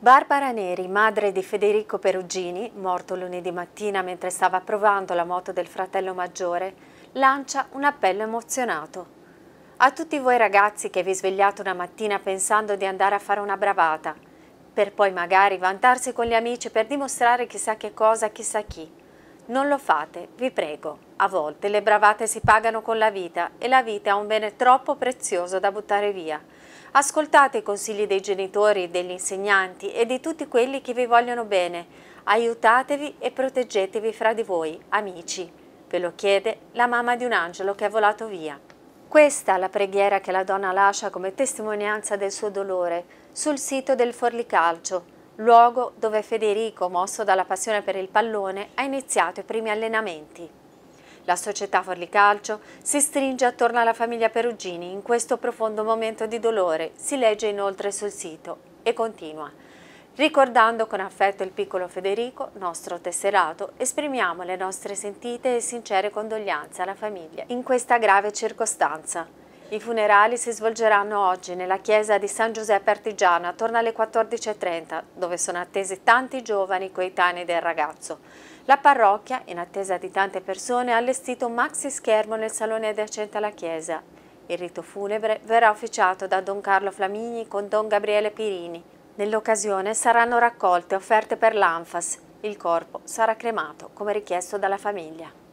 Barbara Neri, madre di Federico Perugini, morto lunedì mattina mentre stava provando la moto del fratello maggiore, lancia un appello emozionato. A tutti voi ragazzi che vi svegliate una mattina pensando di andare a fare una bravata, per poi magari vantarsi con gli amici per dimostrare chissà che cosa a chissà chi. Non lo fate, vi prego. A volte le bravate si pagano con la vita e la vita è un bene troppo prezioso da buttare via. Ascoltate i consigli dei genitori, degli insegnanti e di tutti quelli che vi vogliono bene. Aiutatevi e proteggetevi fra di voi, amici. Ve lo chiede la mamma di un angelo che è volato via. Questa è la preghiera che la donna lascia come testimonianza del suo dolore sul sito del Forlicalcio, luogo dove Federico, mosso dalla passione per il pallone, ha iniziato i primi allenamenti. La società Calcio si stringe attorno alla famiglia Perugini in questo profondo momento di dolore, si legge inoltre sul sito e continua. Ricordando con affetto il piccolo Federico, nostro tesserato, esprimiamo le nostre sentite e sincere condoglianze alla famiglia in questa grave circostanza. I funerali si svolgeranno oggi nella chiesa di San Giuseppe Artigiano attorno alle 14.30, dove sono attesi tanti giovani coetanei del ragazzo. La parrocchia, in attesa di tante persone, ha allestito un maxi schermo nel salone adiacente alla chiesa. Il rito funebre verrà officiato da Don Carlo Flamini con Don Gabriele Pirini. Nell'occasione saranno raccolte offerte per l'Anfas. Il corpo sarà cremato, come richiesto dalla famiglia.